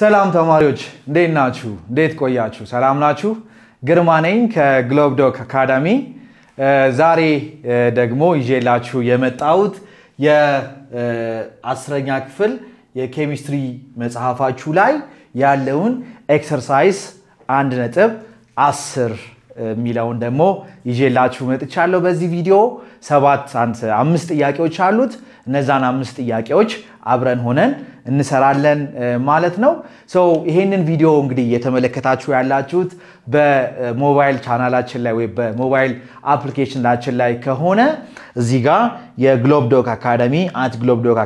ሰላም ተማሪዎች እንዴት ናችሁ? እንዴት ቆያችሁ? ሰላም ናችሁ? ግርማ ነኝ ከግሎብ ዶክ አካዳሚ። ዛሬ ደግሞ ይዤላችሁ የመጣሁት የአስረኛ ክፍል የኬሚስትሪ መጽሐፋችሁ ላይ ያለውን ኤክሰርሳይዝ አንድ ነጥብ አስር የሚለውን ደግሞ ይዤላችሁ መጥቻለሁ። በዚህ ቪዲዮ ሰባት አምስት ጥያቄዎች አሉት። እነዛን አምስት ጥያቄዎች አብረን ሆነን እንሰራለን ማለት ነው። ሰው ይሄንን ቪዲዮ እንግዲህ እየተመለከታችሁ ያላችሁት በሞባይል ቻናላችን ላይ ወይ በሞባይል አፕሊኬሽናችን ላይ ከሆነ እዚህ ጋር የግሎብ ዶክ አካዳሚ አት ግሎብ ዶክ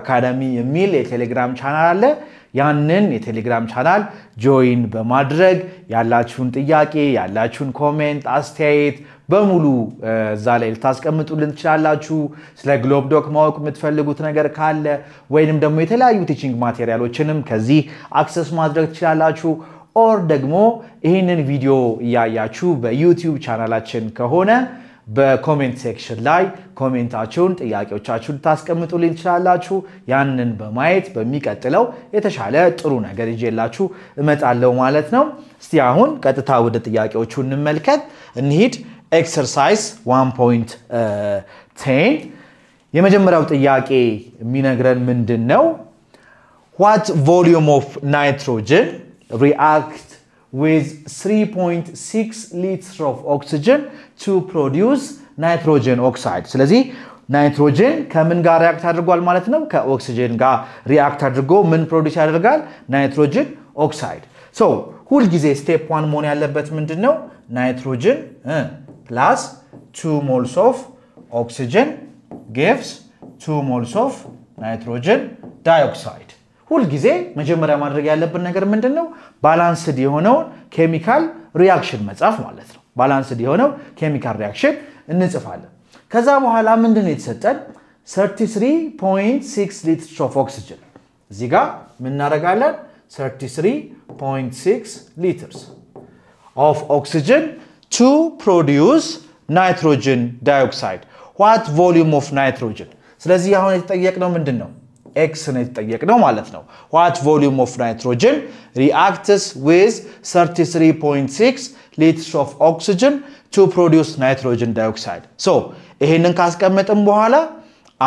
የሚል የቴሌግራም ቻናል አለ። ያንን የቴሌግራም ቻናል ጆይን በማድረግ ያላችሁን ጥያቄ፣ ያላችሁን ኮሜንት፣ አስተያየት በሙሉ እዛ ላይ ልታስቀምጡልን ትችላላችሁ። ስለ ግሎብ ዶክ ማወቅ የምትፈልጉት ነገር ካለ ወይንም ደግሞ የተለያዩ ቲችንግ ማቴሪያሎችንም ከዚህ አክሰስ ማድረግ ትችላላችሁ። ኦር ደግሞ ይህንን ቪዲዮ እያያችሁ በዩቲዩብ ቻናላችን ከሆነ በኮሜንት ሴክሽን ላይ ኮሜንታችሁን፣ ጥያቄዎቻችሁን ልታስቀምጡልኝ ትችላላችሁ። ያንን በማየት በሚቀጥለው የተሻለ ጥሩ ነገር ይዤላችሁ እመጣለሁ ማለት ነው። እስቲ አሁን ቀጥታ ወደ ጥያቄዎቹ እንመልከት እንሂድ። ኤክሰርሳይዝ 1.10 የመጀመሪያው ጥያቄ የሚነግረን ምንድን ነው? ዋት ቮሊዩም ኦፍ ናይትሮጅን ሪአክት with 3.6 liters of oxygen to produce nitrogen oxide. ስለዚህ ናይትሮጀን ከምን ጋር ሪያክት አድርጓል ማለት ነው? ከኦክሲጅን ጋር ሪያክት አድርጎ ምን ፕሮዲስ ያደርጋል? ናይትሮጅን ኦክሳይድ። ሶ ሁል ጊዜ ስቴፕ ዋን መሆን ያለበት ምንድን ነው? ናይትሮጅን ፕላስ ቱ ሞልስ ኦፍ ኦክሲጅን ጌቭስ ቱ ሞልስ ኦፍ ናይትሮጅን ዳይኦክሳይድ ሁልጊዜ መጀመሪያ ማድረግ ያለብን ነገር ምንድን ነው? ባላንስድ የሆነውን ኬሚካል ሪያክሽን መጻፍ ማለት ነው። ባላንስድ የሆነው ኬሚካል ሪያክሽን እንጽፋለን። ከዛ በኋላ ምንድን ነው የተሰጠን? 33.6 ሊትር ኦፍ ኦክሲጅን እዚህ ጋር ምናደርጋለን? 33.6 ሊትርስ ኦፍ ኦክሲጅን ቱ ፕሮዲስ ናይትሮጅን ዳይኦክሳይድ ዋት ቮሊዩም ኦፍ ናይትሮጅን። ስለዚህ አሁን የተጠየቅነው ምንድን ነው? ኤክስ ነው የተጠየቅነው ማለት ነው። ዋት ቮሊዩም ኦፍ ናይትሮጅን ሪአክትስ ዊዝ 33.6 ሊትርስ ኦፍ ኦክሲጅን ቱ ፕሮዲውስ ናይትሮጅን ዳይኦክሳይድ። ሶ ይሄንን ካስቀመጥን በኋላ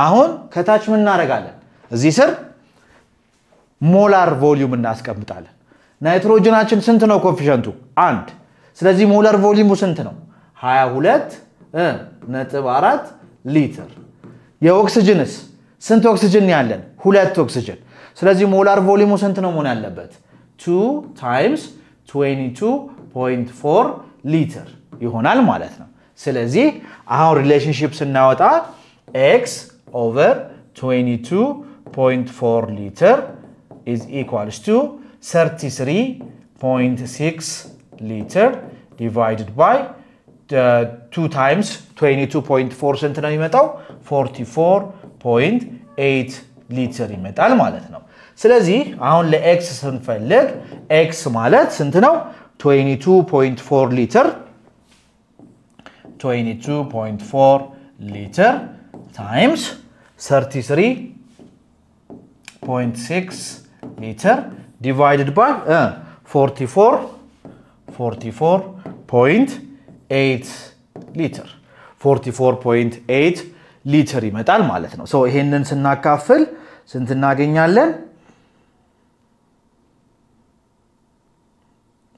አሁን ከታች ምን እናደርጋለን? እዚህ ስር ሞላር ቮሊዩም እናስቀምጣለን። ናይትሮጅናችን ስንት ነው? ኮፊሸንቱ አንድ። ስለዚህ ሞላር ቮሊዩሙ ስንት ነው? 22 ነጥብ 4 ሊትር። የኦክስጅንስ ስንት ኦክስጅን ያለን? ሁለት ኦክስጅን። ስለዚህ ሞላር ቮሊሙ ስንት ነው መሆን ያለበት? 2 ታይምስ 22.4 ሊትር ይሆናል ማለት ነው። ስለዚህ አሁን ሪሌሽንሽፕ ስናወጣ ኤክስ ኦቨር 22.4 ሊትር ኢዝ ኢኳልስ ቱ 33.6 ሊትር ዲቫይድድ ባይ 2 ታይምስ 22.4 ስንት ነው የሚመጣው? 44 ፖይንት ኤይት ሊትር ይመጣል ማለት ነው። ስለዚህ አሁን ለኤክስ ስንፈልግ ኤክስ ማለት ስንት ነው? 22.4 ሊትር 22.4 ሊትር ታይምስ 33.6 ሊትር ዲቫይድድ ባይ 44 44.8 ሊትር 44.8 ሊትር ይመጣል ማለት ነው። ይሄንን ስናካፍል ስንት እናገኛለን?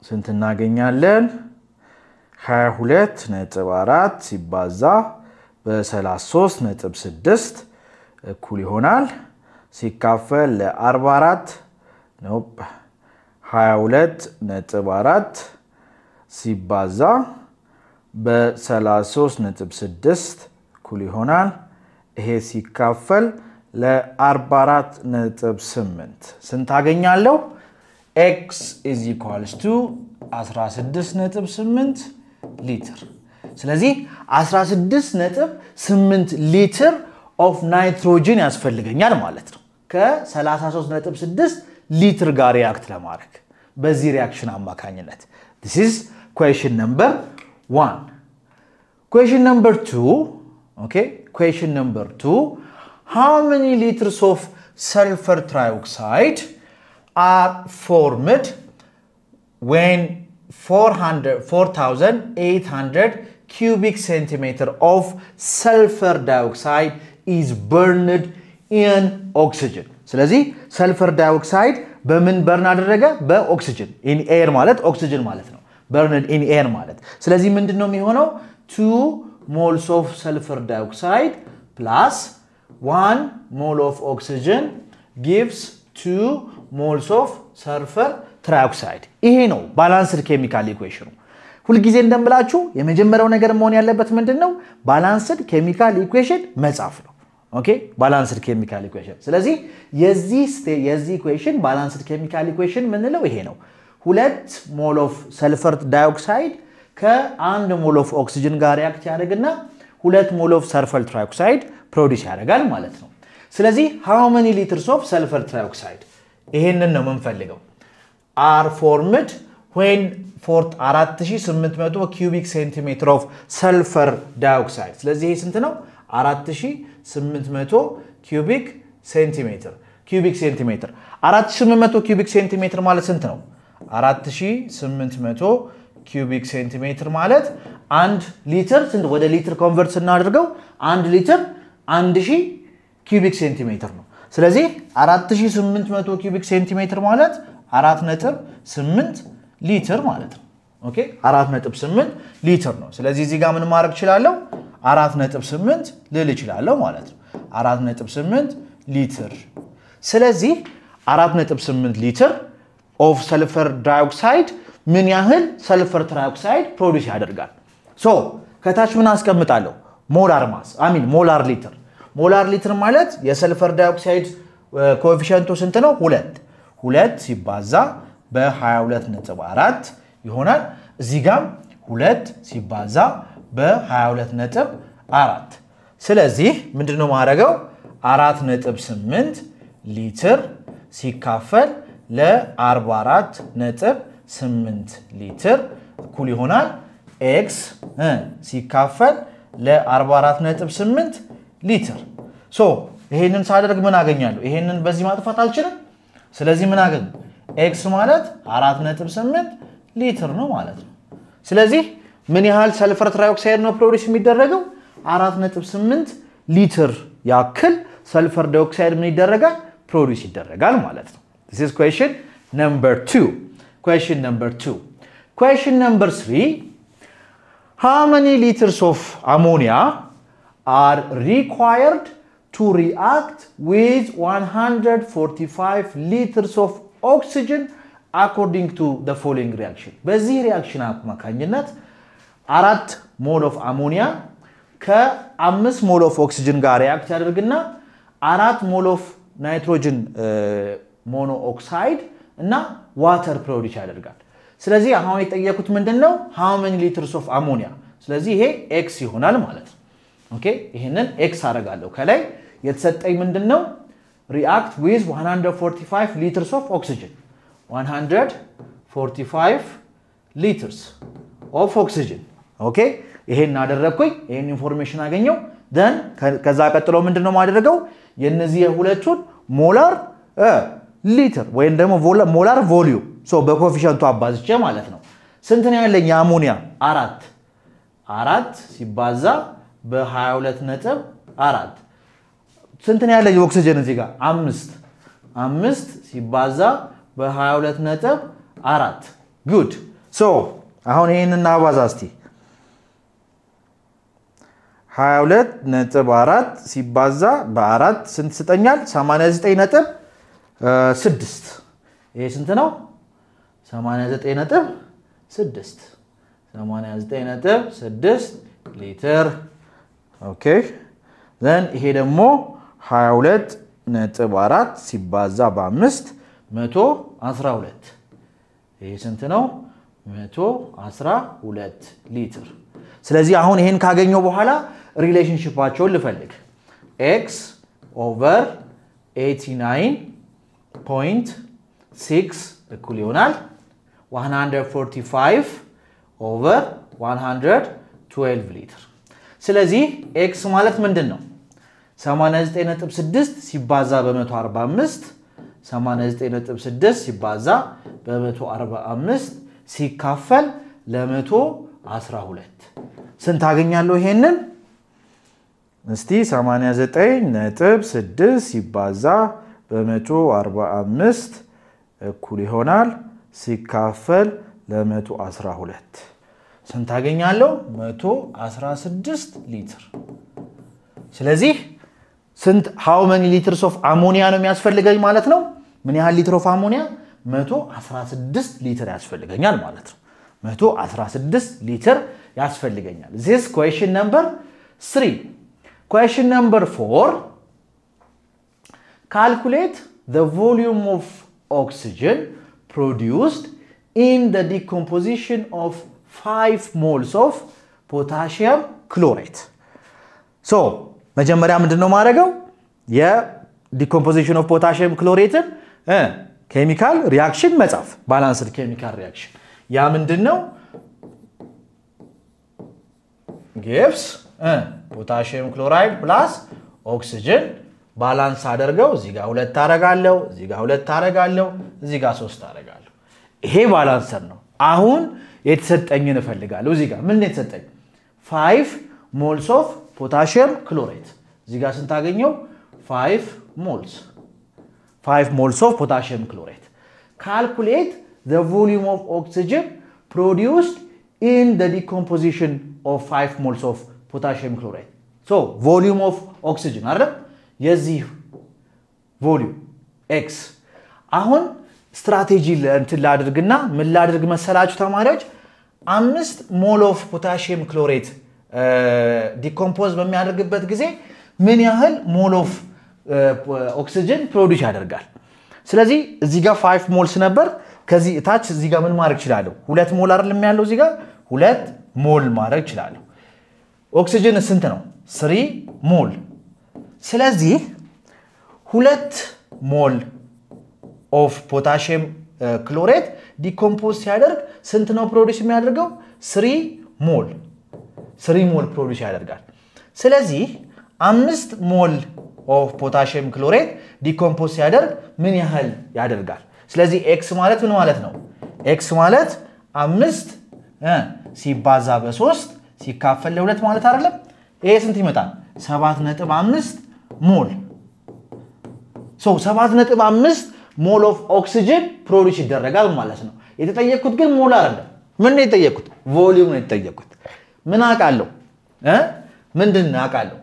ስንት እናገኛለን? 22 ነጥብ 4 ሲባዛ በ33 ነጥብ 6 እኩል ይሆናል። ሲካፈል ለ44 ነው 22 ነጥብ 4 ሲባዛ በ33 ነጥብ 6 እኩል ይሆናል። ይሄ ሲካፈል ለ44.8 ስንት አገኛለሁ? ኤክስ ኢዝ ኢኳልስ ቱ 16.8 ሊትር። ስለዚህ 16.8 ሊትር ኦፍ ናይትሮጅን ያስፈልገኛል ማለት ነው ከ 6 ሊትር ጋር ሪያክት ለማድረግ በዚህ ሪያክሽን አማካኝነት ስ ኢዝ ኩዌሽን ነምበር ዋን ኩዌሽን ነምበር ቱ Okay, question number two. How many liters of sulfur trioxide are formed when 4,800 cubic centimeter of sulfur dioxide is burned in oxygen? So, let's see, sulfur dioxide burn burn oxygen in air mallet, oxygen mallet. no Burned in air mallet. So, let's see, 2 moles of sulfur dioxide plus 1 mole of oxygen gives 2 moles of sulfur ትራይኦክሳይድ ይሄ ነው ባላንስድ ኬሚካል ኢኩዌሽኑ። ሁልጊዜ እንደምላችሁ የመጀመሪያው ነገር መሆን ያለበት ምንድን ነው? ባላንስድ ኬሚካል ኢኩዌሽን መጻፍ ነው። ኦኬ ባላንስድ ኬሚካል ኢኩዌሽን። ስለዚህ የዚህ የዚህ ኢኩዌሽን ባላንስድ ኬሚካል ኢኩዌሽን ምንለው ይሄ ነው። ሁለት ሞል ኦፍ ሰልፈር ዳይኦክሳይድ ከአንድ ሞል ኦፍ ኦክሲጅን ጋር ሪያክት ያደርግና ሁለት ሞል ኦፍ ሰልፈር ትራይኦክሳይድ ፕሮዲስ ያደርጋል ማለት ነው። ስለዚህ ሃው መኒ ሊትርስ ኦፍ ሰልፈር ትራይኦክሳይድ ይሄንን ነው የምንፈልገው። አር ፎርምድ ዌን ፎርት 4800 ኪዩቢክ ሴንቲሜትር ኦፍ ሰልፈር ዳይኦክሳይድ። ስለዚህ ይሄ ስንት ነው? 4800 ኪዩቢክ ሴንቲሜትር ኪዩቢክ ሴንቲሜትር 4800 ኪዩቢክ ሴንቲሜትር ማለት ስንት ነው? 4800 ኪዩቢክ ሴንቲሜትር ማለት አንድ ሊትር ስንት ወደ ሊትር ኮንቨርት ስናደርገው አንድ ሊትር አንድ ሺህ ኪዩቢክ ሴንቲሜትር ነው። ስለዚህ 4800 ኪዩቢክ ሴንቲሜትር ማለት 4.8 ሊትር ማለት ነው። ኦኬ 4.8 ሊትር ነው። ስለዚህ እዚህ ጋር ምን ማድረግ እችላለሁ? 4.8 ልል እችላለሁ ማለት ነው። 4.8 ሊትር ስለዚህ 4.8 ሊትር ኦፍ ሰልፈር ዳይኦክሳይድ ምን ያህል ሰልፈር ትራይኦክሳይድ ፕሮዲስ ያደርጋል። ሶ ከታች ምን አስቀምጣለሁ? ሞላር ማስ አሚን ሞላር ሊትር። ሞላር ሊትር ማለት የሰልፈር ዳይኦክሳይድ ኮኤፊሽንቱ ስንት ነው? ሁለት ሁለት ሲባዛ በ22.4 ይሆናል። እዚህ ጋም ሁለት ሲባዛ በ22.4 ስለዚህ ምንድነው ነው ማድረገው? 4.8 ሊትር ሲካፈል ለ44 ነጥብ ስምንት ሊትር እኩል ይሆናል ኤክስ ሲካፈል ለ44.8 ሊትር ሶ ይሄንን ሳደርግ ምን አገኛለሁ? ይሄንን በዚህ ማጥፋት አልችልም። ስለዚህ ምን አገኝ ኤክስ ማለት 4.8 ሊትር ነው ማለት ነው። ስለዚህ ምን ያህል ሰልፈር ትራይኦክሳይድ ነው ፕሮዲስ የሚደረገው? 4.8 ሊትር ያክል ሰልፈር ዳይኦክሳይድ ምን ይደረጋል? ፕሮዲስ ይደረጋል ማለት ነው። ስ ኩዌሽን ነምበር ቱ Question number two. Question number three. How many liters of ammonia are required to react with 145 liters of oxygen according to the following reaction? reaction? ሪያክሽን አማካኝነት አራት ሞል ኦፍ of ከአምስት ሞል ኦፍ ኦክሲጅን ጋር ሪያክት ያደርግና አራት ሞል ኦፍ ናይትሮጅን ሞኖ ኦክሳይድ እና ዋተር ፕሮዲስ ያደርጋል። ስለዚህ አሁን የጠየቁት ምንድን ነው? ሃው ሊትርስ ኦፍ አሞኒያ። ስለዚህ ይሄ ኤክስ ይሆናል ማለት ነው። ኦኬ ይህንን ኤክስ አደርጋለሁ። ከላይ የተሰጠኝ ምንድን ነው? ሪአክት ዊዝ 145 ሊትርስ ኦፍ ኦክሲጅን 145 ሊትርስ ኦፍ ኦክሲጅን ኦኬ ይሄን አደረግኩኝ። ይሄን ኢንፎርሜሽን አገኘው። ደን ከዛ ቀጥሎ ምንድን ነው ማደረገው የእነዚህ የሁለቱን ሞላር ሊትር ወይም ደግሞ ሞላር ቮሊዩም በኮፊሸንቱ አባዝቼ ማለት ነው። ስንት ነው ያለኝ የአሞኒያ? አራት አራት ሲባዛ በ22 ነጥብ አራት ስንት ነው ያለኝ ኦክሲጅን እዚህ ጋር? አምስት አምስት ሲባዛ በ22 ነጥብ አራት ጉድ ሶ አሁን ይህን እናባዛ እስቲ 22 ነጥብ አራት ሲባዛ በአራት ስንት ስጠኛል? 89 ነጥብ ስድስት ይሄ ስንት ነው? 89 ነጥብ 6 89 ነጥብ ስድስት ሊትር ኦኬ። ዘን ይሄ ደግሞ 22 ነጥብ 4 ሲባዛ በአምስት መቶ 12 ይሄ ስንት ነው? 112 ሊትር። ስለዚህ አሁን ይሄን ካገኘው በኋላ ሪሌሽንሽፓቸውን ልፈልግ ኤክስ ኦቨር 89 ፖይንት ሲክስ እኩል ይሆናል 145 ኦቨር 112 ሊትር። ስለዚህ ኤክስ ማለት ምንድን ነው? 89.6 ሲባዛ በ145 89.6 ሲባዛ በ145 ሲካፈል ለ112 ስንት አገኛለሁ? ይሄንን እስቲ 89.6 ሲባዛ በመቶ 45 እኩል ይሆናል ሲካፈል ለመቶ 12 ስንት አገኛለሁ? 116 ሊትር። ስለዚህ ስንት ሃው መኒ ሊትርስ ኦፍ አሞኒያ ነው የሚያስፈልገኝ ማለት ነው። ምን ያህል ሊትር ኦፍ አሞኒያ? 116 ሊትር ያስፈልገኛል ማለት ነው። 116 ሊትር ያስፈልገኛል። ዚስ ኩዌሽን ነምበር 3 ኩዌሽን ነምበር 4 Calculate the volume of oxygen produced in the decomposition of 5 moles of potassium chlorate. ሶ መጀመሪያ ምንድን ነው ማድረገው? የዲኮምፖዚሽን ኦፍ ፖታሽየም ክሎሬትን ኬሚካል ሪያክሽን መጻፍ፣ ባላንስድ ኬሚካል ሪያክሽን። ያ ምንድን ነው? ጊቭስ ፖታሽየም ክሎራይድ ፕላስ ኦክሲጅን ባላንስ አደርገው እዚህ ጋር ሁለት አረጋለሁ፣ እዚህ ጋር ሁለት አረጋለሁ፣ እዚህ ጋር ሶስት አረጋለሁ። ይሄ ባላንሰር ነው። አሁን የተሰጠኝን እፈልጋለሁ። እዚህ ጋር ምን የተሰጠኝ? ፋይፍ ሞልስ ኦፍ ፖታሽየም ክሎሬት። እዚህ ጋር ስንታገኘው ፋይፍ ሞልስ ፋይፍ ሞልስ ኦፍ ፖታሽየም ክሎሬት ካልኩሌት ዘ ቮሊዩም ኦፍ ኦክሲጅን ፕሮዲውስድ ኢን ዘ ዲኮምፖዚሽን ኦፍ ፋይፍ ሞልስ ኦፍ ፖታሽየም ክሎሬት ሶ ቮሊዩም ኦፍ ኦክሲጅን አይደለም የዚህ ቮሊዩም ኤክስ። አሁን ስትራቴጂ እንትን ላድርግና ምን ላድርግ መሰላችሁ ተማሪዎች፣ አምስት ሞል ኦፍ ፖታሽየም ክሎሬት ዲኮምፖዝ በሚያደርግበት ጊዜ ምን ያህል ሞል ኦፍ ኦክሲጅን ፕሮዲስ ያደርጋል። ስለዚህ እዚህ ጋር ፋይቭ ሞልስ ነበር። ከዚህ እታች እዚህ ጋር ምን ማድረግ ይችላለሁ ሁለት ሞል አይደለም ያለው እዚህ ጋር ሁለት ሞል ማድረግ ይችላለሁ ኦክሲጅን ስንት ነው? ስሪ ሞል ስለዚህ ሁለት ሞል ኦፍ ፖታሽየም ክሎሬት ዲኮምፖዝ ሲያደርግ ስንት ነው ፕሮዲስ የሚያደርገው? ስሪ ሞል ስሪ ሞል ፕሮዲስ ያደርጋል። ስለዚህ አምስት ሞል ኦፍ ፖታሽየም ክሎሬት ዲኮምፖዝ ሲያደርግ ምን ያህል ያደርጋል? ስለዚህ ኤክስ ማለት ምን ማለት ነው? ኤክስ ማለት አምስት ሲባዛ በሶስት ሲካፈል ለሁለት ማለት አይደለም። ይሄ ስንት ይመጣል? ሰባት ነጥብ አምስት ሞል ሰው አምስት ሞል ኦፍ ኦክሲጅን ፕሮዲስ ይደረጋል ማለት ነው። የተጠየቅኩት ግን ሞል አይደለም። ምን ነው የተጠየቅኩት? ቮሊዩም ነው የተጠየቅኩት። ምን አውቃለሁ? ምንድን አውቃለሁ?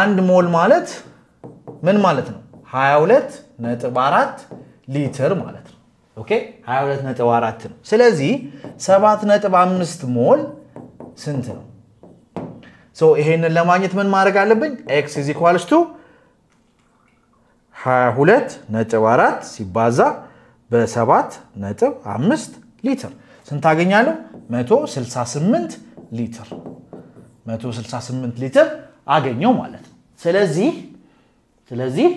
አንድ ሞል ማለት ምን ማለት ነው? 22 ነጥብ 4 ሊትር ማለት ነው። ኦኬ 22 ነጥብ 4 ነው። ስለዚህ 7 ነጥብ 5 ሞል ስንት ነው? ይሄንን ለማግኘት ምን ማድረግ አለብኝ? ኤክስ ኢዝ ኢኳልስ ቱ 22 ነጥብ 4 ሲባዛ በ7 ነጥብ 5 ሊትር ስንት አገኛለሁ? 168 ሊትር 168 ሊትር አገኘው ማለት ነው። ስለዚህ ስለዚህ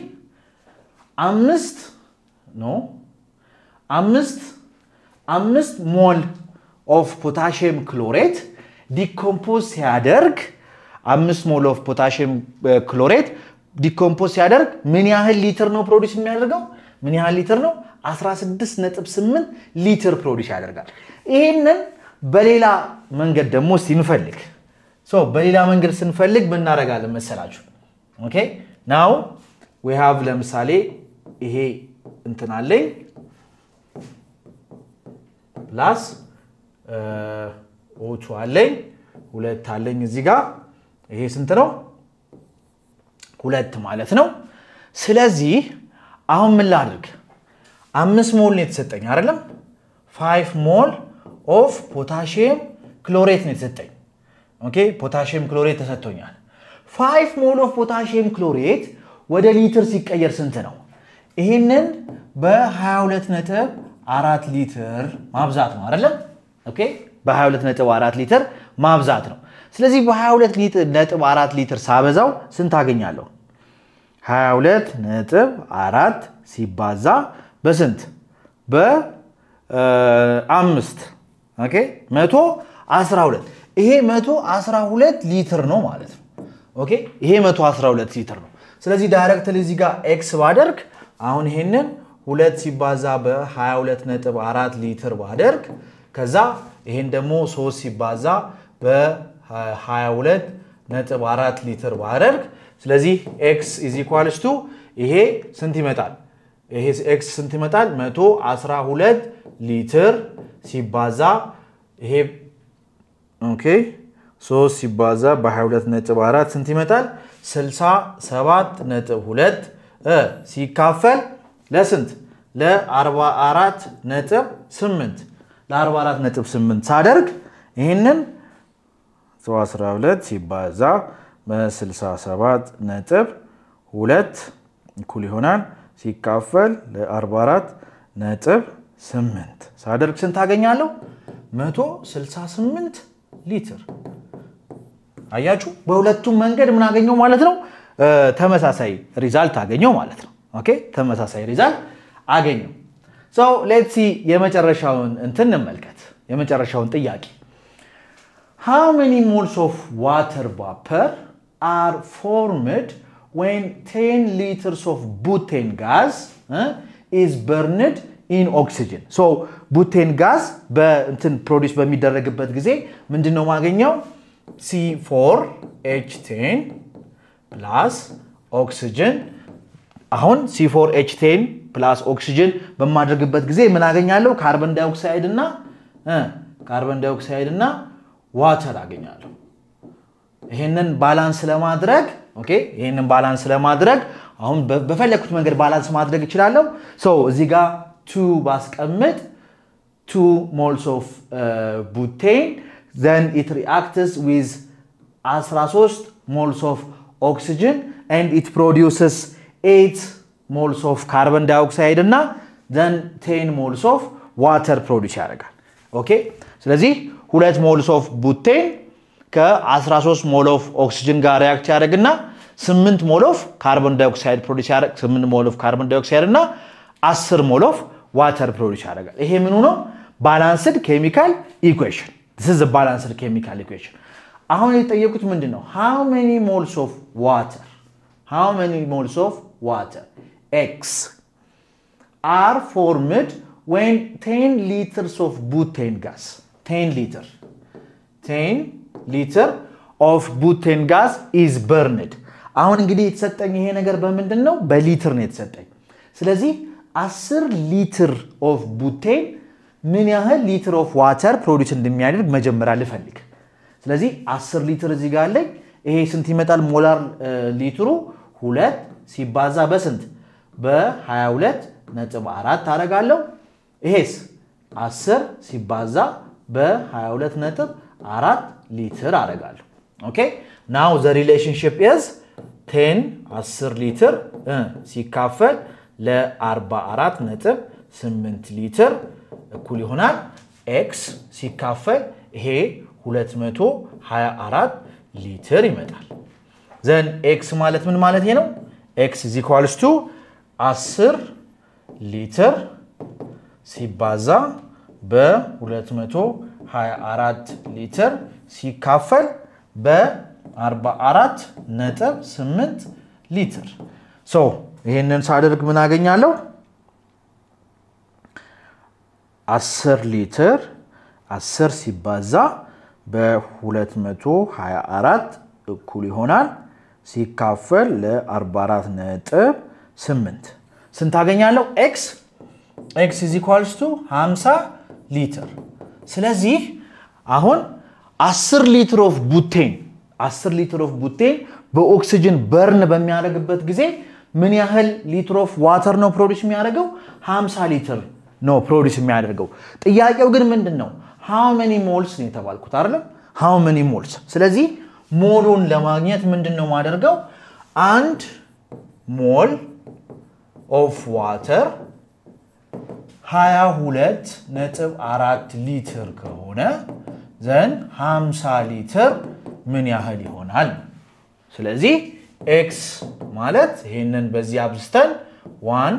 አምስት ነው አምስት አምስት ሞል ኦፍ ፖታሽየም ክሎሬት ዲኮምፖዝ ሲያደርግ አምስት ሞል ኦፍ ፖታሽም ክሎሬት ዲኮምፖስ ሲያደርግ ምን ያህል ሊትር ነው ፕሮዲስ የሚያደርገው? ምን ያህል ሊትር ነው? 16.8 ሊትር ፕሮዲስ ያደርጋል። ይህንን በሌላ መንገድ ደግሞ ሲንፈልግ በሌላ መንገድ ስንፈልግ ምናደርጋለን መሰላችሁ? ኦኬ ናው ዊ ሃቭ ለምሳሌ ይሄ እንትን አለኝ ፕላስ ኦቱ አለኝ ሁለት አለኝ እዚህ ጋር ይሄ ስንት ነው? ሁለት ማለት ነው። ስለዚህ አሁን ምን ላድርግ? አምስት ሞል ነው የተሰጠኝ አይደለም? ፋይቭ ሞል ኦፍ ፖታሽየም ክሎሬት ነው የተሰጠኝ። ኦኬ ፖታሽየም ክሎሬት ተሰጥቶኛል። ፋይቭ ሞል ኦፍ ፖታሽየም ክሎሬት ወደ ሊትር ሲቀየር ስንት ነው? ይህንን በ22 ነጥብ አራት ሊትር ማብዛት ነው አይደለም? ኦኬ በ22 ነጥብ አራት ሊትር ማብዛት ነው። ስለዚህ በ22 ነጥብ አራት ሊትር ሳበዛው ስንት አገኛለሁ? 22 ነጥብ 4 ሲባዛ በስንት በአምስት ኦኬ 112 12 ይሄ 112 ሊትር ነው ማለት ነው። ኦኬ ይሄ 112 ሊትር ነው። ስለዚህ ዳይሬክትሊ እዚህ ጋር ኤክስ ባደርግ አሁን ይሄንን ሁለት ሲባዛ በ22 ነጥብ 4 ሊትር ባደርግ ከዛ ይሄን ደግሞ ሶስት ሲባዛ በ 22 ነጥብ 4 ሊትር ባደርግ ስለዚህ ኤክስ ኢዝ ኢኳልስ ቱ ይሄ ስንት ይመጣል? ይሄ ኤክስ ስንት ይመጣል? 112 ሊትር ሲባዛ ይሄ ኦኬ 3 ሲባዛ በ22 ነጥብ 4 ስንት ይመጣል? 67 ነጥብ 2 ሲካፈል ለስንት ለ44 ነጥብ 8 ለ44 ነጥብ 8 ሳደርግ ይህንን 12 ሲባዛ በ67 ነጥብ 2 እኩል ይሆናል ሲካፈል ለ44 ነጥብ 8 ሳደርግ ስንት አገኛለሁ? 168 ሊትር። አያችሁ፣ በሁለቱም መንገድ ምን አገኘው ማለት ነው? ተመሳሳይ ሪዛልት አገኘው ማለት ነው። ኦኬ፣ ተመሳሳይ ሪዛልት አገኘው። ሰው ሌትሲ የመጨረሻውን እንትን እንመልከት፣ የመጨረሻውን ጥያቄ How many moles of water vapor are formed when 10 liters of butane gas uh, is burned ኢን ኦክሲጅን ሶ ቡቴን ጋዝ በእንትን ፕሮዲስ በሚደረግበት ጊዜ ምንድን ነው ማገኘው? C4 H10 ፕላስ ኦክሲጅን። አሁን C4 H10 ፕላስ ኦክሲጅን በማድረግበት ጊዜ ምን አገኛለሁ? ካርበን ዳይኦክሳይድ እና ካርበን eh, ዳይኦክሳይድ እና ዋተር አገኛለሁ። ይሄንን ባላንስ ለማድረግ ኦኬ፣ ይሄንን ባላንስ ለማድረግ አሁን በፈለግኩት መንገድ ባላንስ ማድረግ እችላለሁ። ሶ እዚህ ጋር ቱ ባስቀምጥ ቱ ሞልስ ኦፍ ቡቴን ዘን ኢት ሪአክትስ ዊዝ 13 ሞልስ ኦፍ ኦክሲጅን ኤንድ ኢት ፕሮዲውስስ 8 ሞልስ ኦፍ ካርበን ዳይኦክሳይድ እና ዘን ቴን ሞልስ ኦፍ ዋተር ፕሮዲስ ያደርጋል። ኦኬ ስለዚህ ሁለት ሞልስ ኦፍ ቡቴን ከ13 ሞል ኦፍ ኦክሲጅን ጋር ሪያክት ያደርግና 8 ሞል ኦፍ ካርቦን ዳይኦክሳይድ ፕሮዲስ ያደርግ 8 ሞል ኦፍ ካርቦን ዳይኦክሳይድ እና 10 ሞል ኦፍ ዋተር ፕሮዲስ ያደርጋል። ይሄ ምኑ ነው? ባላንስድ ኬሚካል ኢኩዌሽን። ዲስ ኢዝ ባላንስድ ኬሚካል ኢኩዌሽን። አሁን የተጠየቁት ምንድን ነው? ሃው ሜኒ ሞልስ ኦፍ ዋተር ሃው ሜኒ ሞልስ ኦፍ ዋተር ኤክስ አር ፎርምድ ዌን ቴን ሊትርስ ኦፍ ቡቴን ጋስ 10 liter 10 liter ኦፍ ቡቴን ጋዝ ኢዝ በርንድ። አሁን እንግዲህ የተሰጠኝ ይሄ ነገር በምንድን ነው? በሊትር ነው የተሰጠኝ። ስለዚህ 10 ሊትር ኦፍ ቡቴን ምን ያህል ሊትር ኦፍ ዋተር ፕሮዲስ እንደሚያደርግ መጀመሪያ ልፈልግ። ስለዚህ 10 ሊትር እዚህ ጋር አለኝ። ይሄ ስንት ይመጣል? ሞላር ሊትሩ ሁለት ሲባዛ በስንት በ22 ነጥብ አራት አደርጋለሁ። ይሄስ 10 ሲባዛ በ22 ነጥብ 4 ሊትር አደርጋለሁ። ኦኬ ናው ዘ ሪሌሽንሽፕ ኢዝ 10 10 ሊትር ሲካፈል ለ44 ነጥብ 8 ሊትር እኩል ይሆናል ኤክስ ሲካፈል ይሄ 224 ሊትር ይመጣል። ዘን ኤክስ ማለት ምን ማለት ነው? ኤክስ ኢዝ ኢኳልስ ቱ 10 ሊትር ሲባዛ በ224 ሊትር ሲካፈል በ44 ነጥብ 8 ሊትር ሶ ይህንን ሳደርግ ምን አገኛለሁ? 10 ሊትር 10 ሲባዛ በ224 እኩል ይሆናል ሲካፈል ለ44 ነጥብ 8 ስንት አገኛለሁ? ኤክስ ኤክስ ኢዝ ኢኳልስ ቱ 50 ሊትር። ስለዚህ አሁን 10 ሊትር ኦፍ ቡቴን 10 ሊትር ኦፍ ቡቴን በኦክስጅን በርን በሚያደርግበት ጊዜ ምን ያህል ሊትር ኦፍ ዋተር ነው ፕሮዲስ የሚያደርገው? 50 ሊትር ነው ፕሮዲስ የሚያደርገው። ጥያቄው ግን ምንድን ነው? ሃው መኒ ሞልስ ነው የተባልኩት አይደለም? ሃው መኒ ሞልስ። ስለዚህ ሞሉን ለማግኘት ምንድን ነው ማደርገው? አንድ ሞል ኦፍ ዋተር 22 ነጥብ 4 ሊትር ከሆነ ዘን 50 ሊትር ምን ያህል ይሆናል? ስለዚህ ኤክስ ማለት ይህንን በዚህ አብዝተን ዋን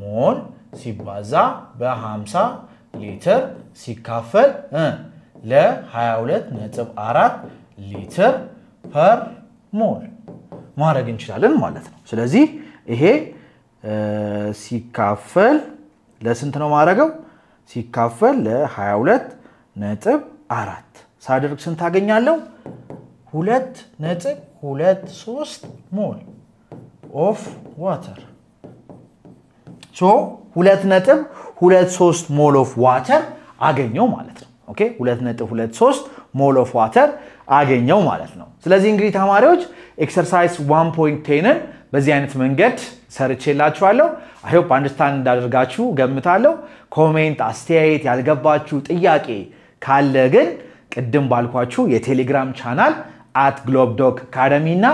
ሞል ሲባዛ በ50 ሊትር ሲካፈል ለ22 ነጥብ 4 ሊትር ፐር ሞል ማድረግ እንችላለን ማለት ነው። ስለዚህ ይሄ ሲካፈል ለስንት ነው ማድረገው? ሲካፈል ለ22 ነጥብ አራት ሳደርግ ስንት አገኛለሁ? ሁለት ነጥብ ሁለት ሶስት ሞል ኦፍ ዋተር ሶ ሁለት ነጥብ ሁለት ሶስት ሞል ኦፍ ዋተር አገኘው ማለት ነው። ኦኬ ሁለት ነጥብ ሁለት ሶስት ሞል ኦፍ ዋተር አገኘው ማለት ነው። ስለዚህ እንግዲህ ተማሪዎች ኤክሰርሳይዝ ዋን ፖይንት ቴንን በዚህ አይነት መንገድ ሰርቼላችኋለሁ። አይሆፕ አንደርስታንድ እንዳደርጋችሁ ገምታለሁ። ኮሜንት፣ አስተያየት፣ ያልገባችሁ ጥያቄ ካለ ግን ቅድም ባልኳችሁ የቴሌግራም ቻናል አት ግሎብ ዶክ አካደሚ እና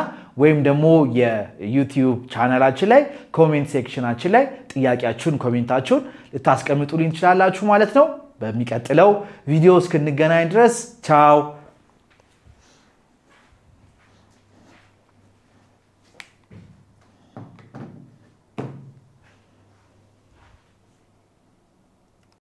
ወይም ደግሞ የዩቲዩብ ቻናላችን ላይ ኮሜንት ሴክሽናችን ላይ ጥያቄያችሁን ኮሜንታችሁን ልታስቀምጡልኝ ትችላላችሁ ማለት ነው። በሚቀጥለው ቪዲዮ እስክንገናኝ ድረስ ቻው።